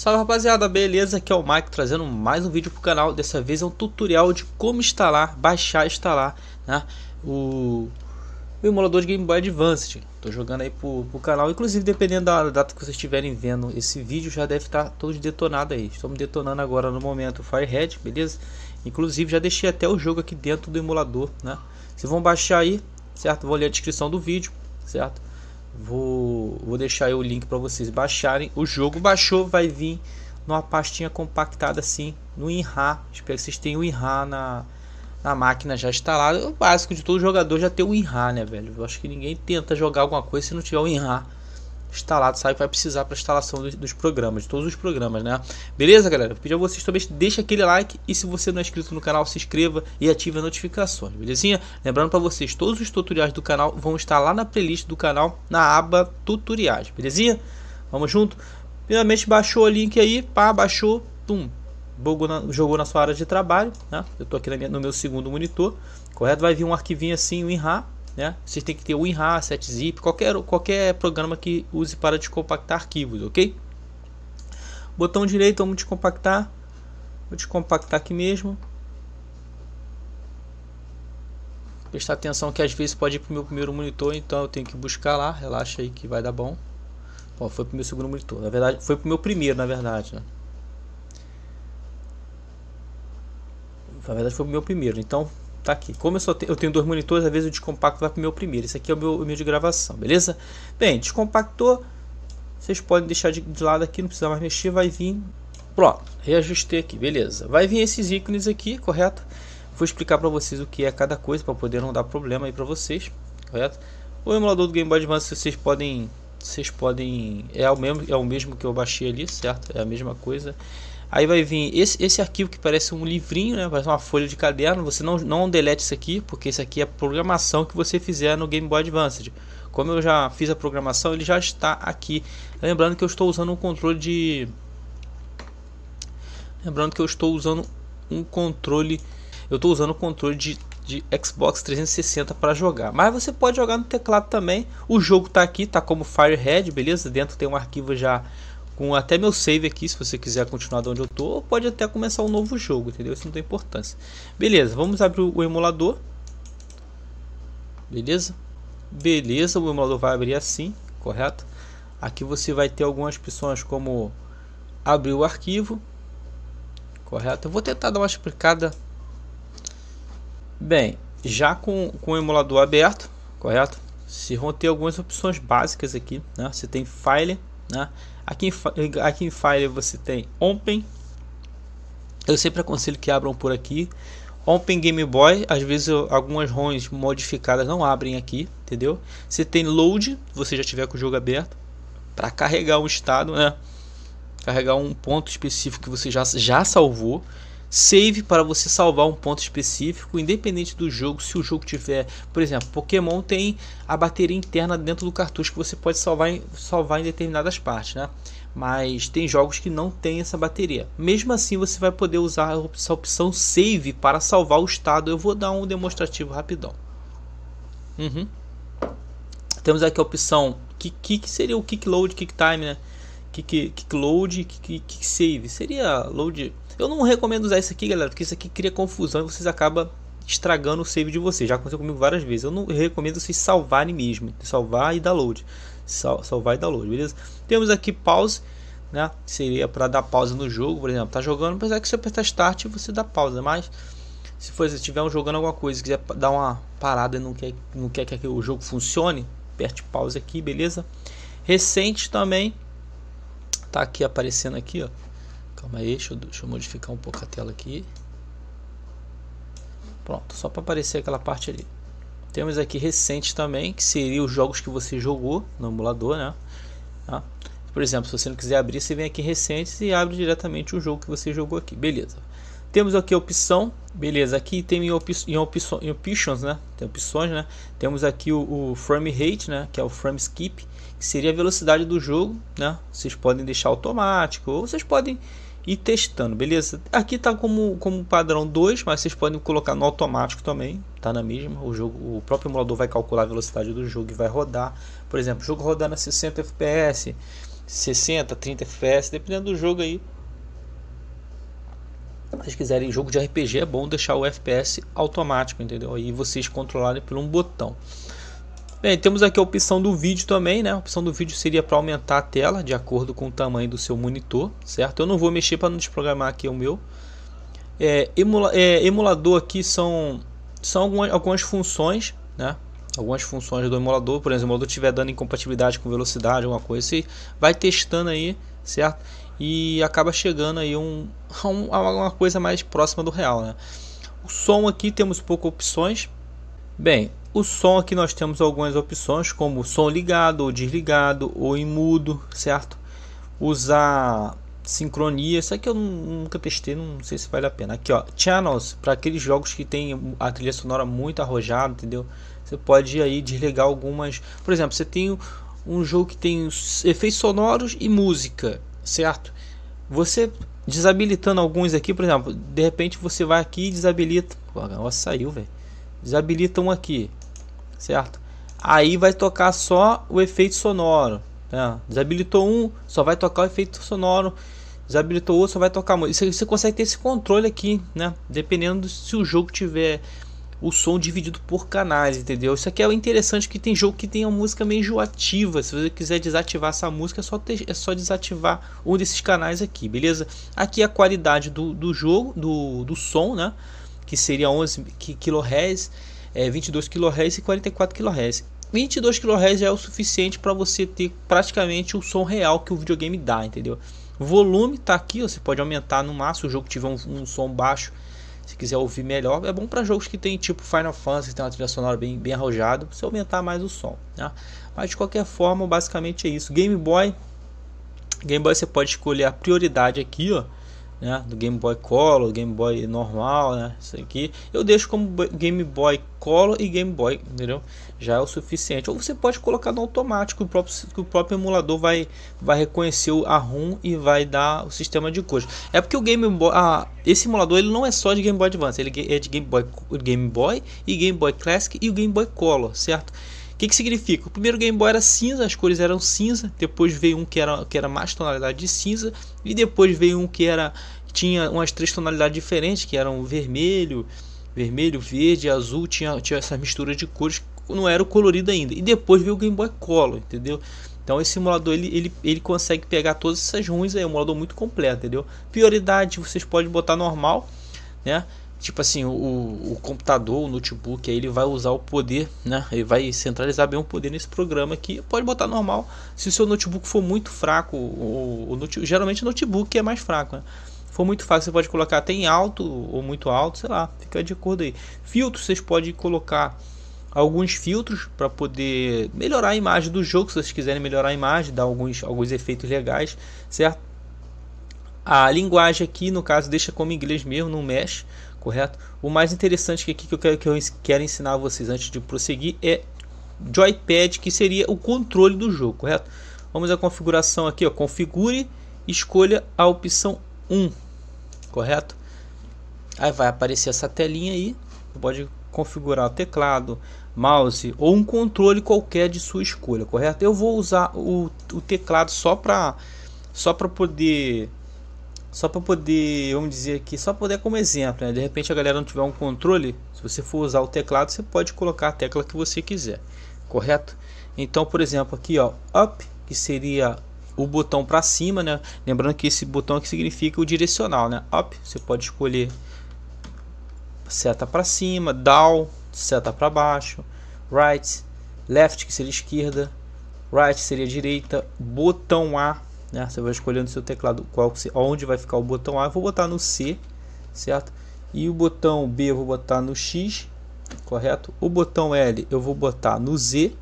Salve rapaziada, beleza? Aqui é o Mike trazendo mais um vídeo pro canal. Dessa vez é um tutorial de como instalar, baixar e instalar né? o... o emulador de Game Boy Advance. Tô jogando aí pro, pro canal. Inclusive, dependendo da data que vocês estiverem vendo esse vídeo, já deve estar tá todos detonados aí. Estamos detonando agora no momento o Firehead, beleza? Inclusive, já deixei até o jogo aqui dentro do emulador, né? Vocês vão baixar aí, certo? Vão ler a descrição do vídeo, certo? Vou, vou deixar o link para vocês baixarem. O jogo baixou, vai vir numa pastinha compactada assim, no INRA. Espero que vocês tenham o INRA na, na máquina já instalada. O básico de todo jogador já ter o INRA, né, velho? Eu acho que ninguém tenta jogar alguma coisa se não tiver o INRA instalado, sabe que vai precisar para instalação dos, dos, programas, de todos os programas, né? Beleza, galera? pedi a vocês também, deixa aquele like e se você não é inscrito no canal, se inscreva e ative as notificações, belezinha? Lembrando para vocês, todos os tutoriais do canal vão estar lá na playlist do canal, na aba tutoriais, belezinha? Vamos junto? Primeiramente, baixou o link aí, pá, baixou, pum, na, jogou na sua área de trabalho, né? Eu tô aqui minha, no meu segundo monitor, correto? Vai vir um arquivinho assim, o WinRAR, né? tem que ter o WinRAR, 7-zip, qualquer, qualquer programa que use para descompactar arquivos, ok? Botão direito, vamos descompactar. Vou descompactar aqui mesmo. Prestar atenção que às vezes pode ir para o meu primeiro monitor, então eu tenho que buscar lá. Relaxa aí que vai dar bom. foi para o meu segundo monitor, na verdade, foi para o meu primeiro, na verdade, né? Na verdade foi o meu primeiro, então tá aqui. Como eu, só te, eu tenho dois monitores, às vezes o descompacto vai para o meu primeiro. Esse aqui é o meu, o meu de gravação, beleza? Bem, descompactou. Vocês podem deixar de, de lado aqui, não precisa mais mexer, vai vir... Pronto, reajustei aqui, beleza. Vai vir esses ícones aqui, correto? Vou explicar para vocês o que é cada coisa, para poder não dar problema aí para vocês, correto? O emulador do Game Boy Advance, vocês podem... Vocês podem... É o, mesmo, é o mesmo que eu baixei ali, certo? É a mesma coisa. Aí vai vir esse, esse arquivo que parece um livrinho, né? Parece uma folha de caderno. Você não, não delete isso aqui, porque isso aqui é programação que você fizer no Game Boy Advance. Como eu já fiz a programação, ele já está aqui. Lembrando que eu estou usando um controle de. Lembrando que eu estou usando um controle. Eu estou usando o um controle de, de Xbox 360 para jogar. Mas você pode jogar no teclado também. O jogo está aqui, está como Firehead, beleza? Dentro tem um arquivo já com até meu save aqui, se você quiser continuar de onde eu tô, ou pode até começar um novo jogo, entendeu? Isso não tem importância. Beleza, vamos abrir o emulador. Beleza? Beleza, o emulador vai abrir assim, correto? Aqui você vai ter algumas opções como abrir o arquivo, correto? Eu vou tentar dar uma explicada. Bem, já com, com o emulador aberto, correto? Se vão ter algumas opções básicas aqui, né? Você tem File, né? Aqui, em, aqui em Fire você tem Open. Eu sempre aconselho que abram por aqui. Open Game Boy, às vezes algumas ROMs modificadas não abrem aqui, entendeu? Você tem Load, você já tiver com o jogo aberto, para carregar o estado, né? Carregar um ponto específico que você já, já salvou save para você salvar um ponto específico, independente do jogo. Se o jogo tiver, por exemplo, Pokémon tem a bateria interna dentro do cartucho que você pode salvar em, salvar em determinadas partes, né? Mas tem jogos que não tem essa bateria. Mesmo assim, você vai poder usar essa opção save para salvar o estado. Eu vou dar um demonstrativo rapidão. Uhum. Temos aqui a opção que, que, que seria o kick load, kick time, né? Kick, kick load, kick, kick save. Seria load eu não recomendo usar isso aqui, galera, porque isso aqui cria confusão e vocês acabam estragando o save de vocês. Já aconteceu comigo várias vezes. Eu não recomendo vocês salvarem mesmo. Salvar e download. Sal, salvar e download, beleza? Temos aqui pause, né? Seria para dar pausa no jogo, por exemplo. Tá jogando, apesar é que se apertar start você dá pausa, mas se for se estiver jogando alguma coisa, quiser dar uma parada e não quer, não quer que o jogo funcione, aperte pause aqui, beleza? Recente também tá aqui aparecendo aqui, ó. Calma aí, deixa eu, deixa eu modificar um pouco a tela aqui. Pronto, só para aparecer aquela parte ali. Temos aqui recente também, que seria os jogos que você jogou no emulador, né? Tá? Por exemplo, se você não quiser abrir, você vem aqui em recentes e abre diretamente o jogo que você jogou aqui. Beleza. Temos aqui a opção, beleza, aqui tem em, op em, op em options, né? Tem opções, né? Temos aqui o, o, frame rate, né? Que é o frame skip, que seria a velocidade do jogo, né? Vocês podem deixar automático ou vocês podem e testando, beleza? Aqui tá como, como padrão 2, mas vocês podem colocar no automático também, tá na mesma. O jogo, o próprio emulador vai calcular a velocidade do jogo e vai rodar. Por exemplo, o jogo rodando a 60 FPS, 60, 30 FPS, dependendo do jogo aí. Se vocês quiserem jogo de RPG, é bom deixar o FPS automático, entendeu? Aí vocês controlarem por um botão. Bem, temos aqui a opção do vídeo também, né? A opção do vídeo seria para aumentar a tela de acordo com o tamanho do seu monitor, certo? Eu não vou mexer para não desprogramar aqui o meu. É, emula, é, emulador aqui são, são algumas, algumas funções, né? Algumas funções do emulador, por exemplo, se o emulador estiver dando incompatibilidade com velocidade, alguma coisa, você vai testando aí, certo? E acaba chegando aí um, um, uma coisa mais próxima do real, né? O som aqui temos poucas opções. Bem, o som aqui nós temos algumas opções, como som ligado ou desligado ou em mudo, certo? Usar sincronia, isso aqui eu nunca testei, não sei se vale a pena. Aqui ó, channels para aqueles jogos que tem a trilha sonora muito arrojada, entendeu? Você pode aí desligar algumas, por exemplo, você tem um jogo que tem efeitos sonoros e música, certo? Você desabilitando alguns aqui, por exemplo, de repente você vai aqui e desabilita, ó, saiu, velho. Desabilita um aqui, certo? Aí vai tocar só o efeito sonoro. Né? Desabilitou um, só vai tocar o efeito sonoro. Desabilitou outro, só vai tocar música. Você, você consegue ter esse controle aqui, né? Dependendo se o jogo tiver o som dividido por canais, entendeu? Isso aqui é o interessante que tem jogo que tem a música meio enjoativa. Se você quiser desativar essa música, é só, ter, é só desativar um desses canais aqui, beleza? Aqui é a qualidade do, do jogo, do, do som, né? Que seria 11 kHz é, 22 kHz e 44 kHz. 22 kHz é o suficiente para você ter praticamente o som real que o videogame dá, entendeu? Volume tá aqui, você pode aumentar no máximo, o jogo tiver um, um som baixo, se quiser ouvir melhor, é bom para jogos que tem tipo Final Fantasy, tem uma trilha sonora bem, bem arrojada, você aumentar mais o som, né? Mas de qualquer forma, basicamente é isso. Game Boy, Game Boy você pode escolher a prioridade aqui, ó né, do Game Boy Color, Game Boy normal, né, isso aqui, eu deixo como Game Boy Color e Game Boy, entendeu? Já é o suficiente. Ou você pode colocar no automático, o próprio, o próprio emulador vai, vai reconhecer a ROM e vai dar o sistema de cores. É porque o Game Boy, ah, esse emulador ele não é só de Game Boy Advance, ele é de Game Boy, Game Boy e Game Boy Classic e o Game Boy Color, certo? que, que significa? O primeiro Game Boy era cinza, as cores eram cinza, depois veio um que era, que era mais tonalidade de cinza, e depois veio um que era tinha umas três tonalidades diferentes, que eram vermelho, vermelho, verde, azul, tinha, tinha essa mistura de cores, não era o colorido ainda. E depois veio o Game Boy Color, entendeu? Então esse simulador ele, ele, ele consegue pegar todas essas ruins aí, é um simulador muito completo, entendeu? Prioridade vocês podem botar normal, né? tipo assim, o, o computador, o notebook, aí ele vai usar o poder, né? Ele vai centralizar bem o poder nesse programa aqui. Pode botar normal. Se o seu notebook for muito fraco, o, o geralmente o notebook é mais fraco, né? For muito fácil você pode colocar até em alto ou muito alto, sei lá, fica de acordo aí. Filtros, vocês podem colocar alguns filtros para poder melhorar a imagem do jogo, se vocês quiserem melhorar a imagem, dar alguns, alguns efeitos legais, certo? A linguagem aqui, no caso, deixa como inglês mesmo, não mexe correto? O mais interessante que aqui que eu quero, que eu quero ensinar a vocês antes de prosseguir é joypad, que seria o controle do jogo, correto? Vamos à configuração aqui, ó, configure, escolha a opção 1, correto? Aí vai aparecer essa telinha aí, pode configurar o teclado, mouse ou um controle qualquer de sua escolha, correto? Eu vou usar o, o teclado só para só para poder só para poder, vamos dizer aqui, só poder como exemplo, né? De repente a galera não tiver um controle, se você for usar o teclado, você pode colocar a tecla que você quiser, correto? Então, por exemplo, aqui ó, up, que seria o botão para cima, né? Lembrando que esse botão aqui significa o direcional, né? Up, você pode escolher seta para cima, down, seta para baixo, right, left, que seria esquerda, right seria direita, botão A né? Você vai escolhendo seu teclado qual, onde vai ficar o botão A. Eu vou botar no C, certo? E o botão B eu vou botar no X, correto? O botão L eu vou botar no Z.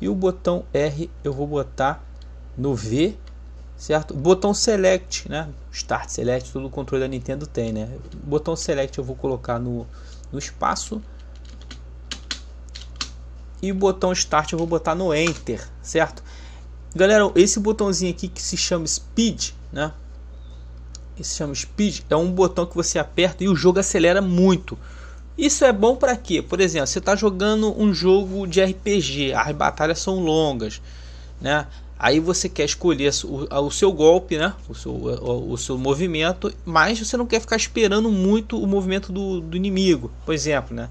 E o botão R eu vou botar no V, certo? O botão Select, né? Start Select, todo o controle da Nintendo tem, né? botão Select eu vou colocar no, no espaço. E o botão Start eu vou botar no Enter, certo? Galera, esse botãozinho aqui que se chama Speed, né? Esse chama Speed é um botão que você aperta e o jogo acelera muito. Isso é bom para quê? Por exemplo, você está jogando um jogo de RPG, as batalhas são longas, né? Aí você quer escolher o, o seu golpe, né? O seu, o, o, seu movimento, mas você não quer ficar esperando muito o movimento do, do inimigo, por exemplo, né?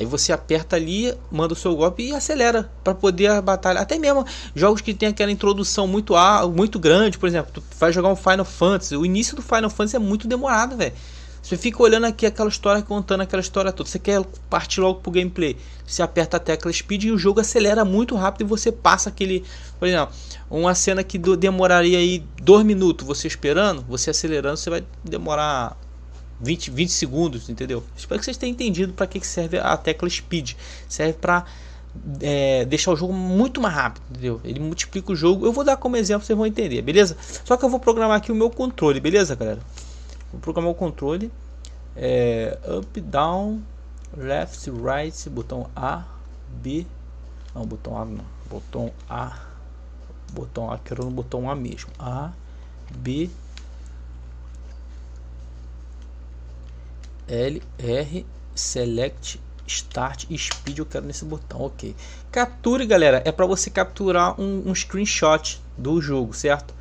Aí você aperta ali, manda o seu golpe e acelera para poder a batalha. Até mesmo jogos que tem aquela introdução muito a, muito grande, por exemplo, tu vai jogar um Final Fantasy, o início do Final Fantasy é muito demorado, velho. Você fica olhando aqui aquela história, contando aquela história toda. Você quer partir logo pro gameplay. Você aperta a tecla speed e o jogo acelera muito rápido e você passa aquele. Por exemplo, uma cena que demoraria aí dois minutos você esperando, você acelerando, você vai demorar 20, 20 segundos, entendeu? Espero que vocês tenham entendido para que serve a tecla Speed. Serve para é, deixar o jogo muito mais rápido, entendeu? Ele multiplica o jogo. Eu vou dar como exemplo, vocês vão entender, beleza? Só que eu vou programar aqui o meu controle, beleza, galera? Vou programar o controle. É, up, down, left, right, botão A, B. Não, botão A não. Botão A. Botão A, quero no botão A mesmo. A, B, LR Select Start Speed. Eu quero nesse botão, ok. Capture, galera, é para você capturar um, um screenshot do jogo, certo?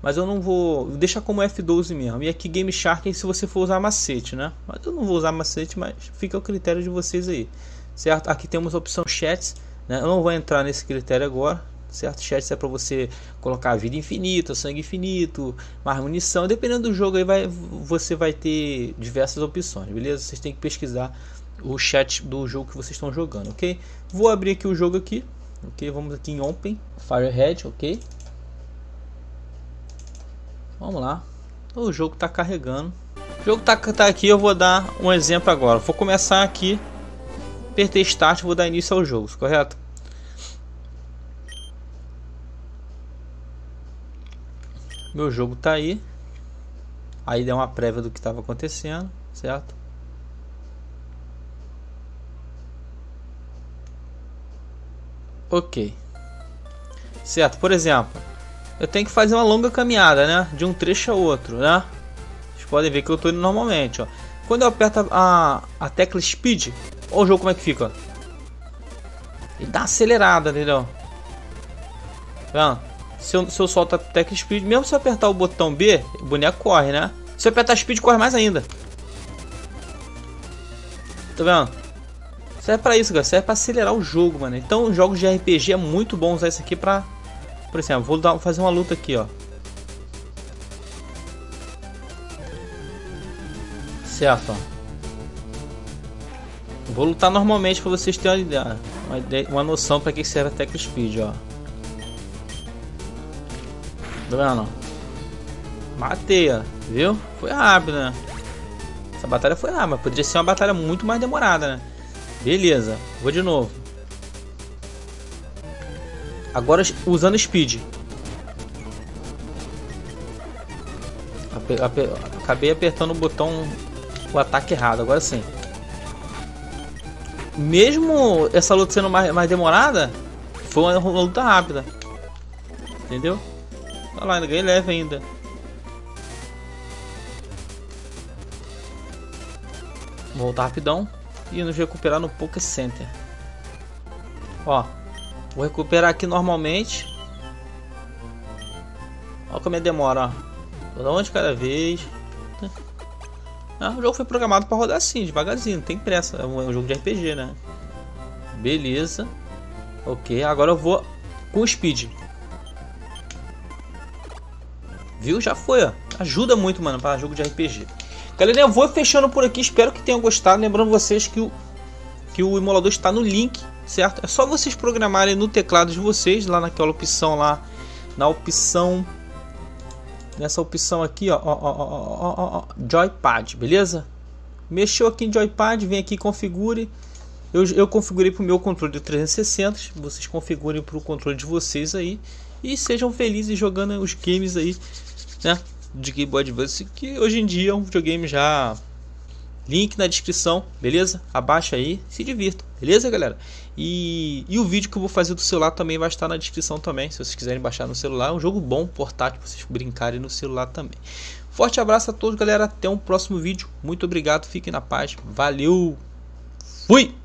Mas eu não vou. Deixa como F12 mesmo. E aqui Game Shark se você for usar macete, né? Mas eu não vou usar macete, mas fica o critério de vocês aí. Certo? Aqui temos a opção chats. Né? Eu não vou entrar nesse critério agora certo? chat é para você colocar vida infinita, sangue infinito, mais munição. Dependendo do jogo aí vai, você vai ter diversas opções, beleza? Vocês têm que pesquisar o chat do jogo que vocês estão jogando, ok? Vou abrir aqui o jogo aqui, ok? Vamos aqui em Open, Firehead, ok? Vamos lá. O jogo está carregando. O jogo está tá aqui, eu vou dar um exemplo agora. Vou começar aqui, apertei Start, vou dar início ao jogo, correto? Meu jogo tá aí. Aí deu uma prévia do que estava acontecendo, certo? Ok. Certo, por exemplo, eu tenho que fazer uma longa caminhada, né? De um trecho a outro, né? Vocês podem ver que eu tô indo normalmente, ó. Quando eu aperto a, a tecla Speed, olha o jogo como é que fica. Ele dá uma acelerada, entendeu? Tá vendo? se eu, se eu solto Attack Speed, mesmo se eu apertar o botão B, o boneco corre, né? Se eu apertar Speed, corre mais ainda. Tá vendo? Serve pra isso, galera. Serve pra acelerar o jogo, mano. Então, jogos de RPG é muito bom usar isso aqui pra... Por exemplo, vou dar, fazer uma luta aqui, ó. Certo, ó. Vou lutar normalmente pra vocês terem uma ideia, uma, noção pra que serve a Tech Speed, ó vendo? Matei, ó. Viu? Foi rápido, né? Essa batalha foi rápida. poderia ser uma batalha muito mais demorada, né? Beleza. Vou de novo. Agora usando speed. Ape ape acabei apertando o botão... O ataque errado. Agora sim. Mesmo essa luta sendo mais, mais demorada... Foi uma luta rápida. Entendeu? Olha lá, ninguém leva ainda. Vou voltar rapidão e nos recuperar no Poké Center. Ó, vou recuperar aqui normalmente. Olha como é demora, ó. Vou dar um de cada vez. Ah, o jogo foi programado para rodar assim, devagarzinho, não tem pressa. É um é jogo de RPG, né? Beleza. Ok, agora eu vou com speed. Viu? Já foi, ó. Ajuda muito, mano, para jogo de RPG. Galera, eu vou fechando por aqui. Espero que tenham gostado. Lembrando vocês que o, que o emulador está no link, certo? É só vocês programarem no teclado de vocês, lá naquela opção lá, na opção... Nessa opção aqui, ó, ó, ó, ó, ó, ó Joypad, beleza? Mexeu aqui em Joypad, vem aqui configure. Eu, eu configurei para o meu controle de 360, vocês configurem para o controle de vocês aí. E sejam felizes jogando os games aí né, de Game Boy Advance, que hoje em dia é um videogame já Link na descrição, beleza? Abaixa aí, se divirta beleza, galera? E, e o vídeo que eu vou fazer do celular também vai estar na descrição também, se vocês quiserem baixar no celular. É um jogo bom, portátil, para vocês brincarem no celular também. Forte abraço a todos, galera. Até um próximo vídeo. Muito obrigado, fiquem na paz. Valeu! Fui!